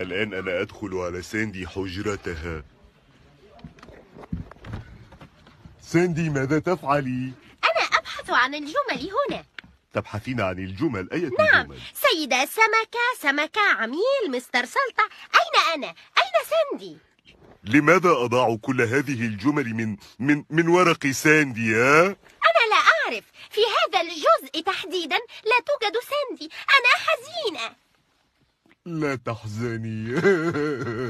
الآن أنا أدخل على ساندي حجرتها ساندي ماذا تفعلي؟ أنا أبحث عن الجمل هنا تبحثين عن الجمل أية نعم الجمل؟ سيدة سمكة سمكة عميل مستر سلطة أين أنا؟ أين ساندي؟ لماذا أضع كل هذه الجمل من من من ورق ساندي ها؟ أنا لا أعرف في هذا الجزء تحديدا لا توجد ساندي أنا لا تحزني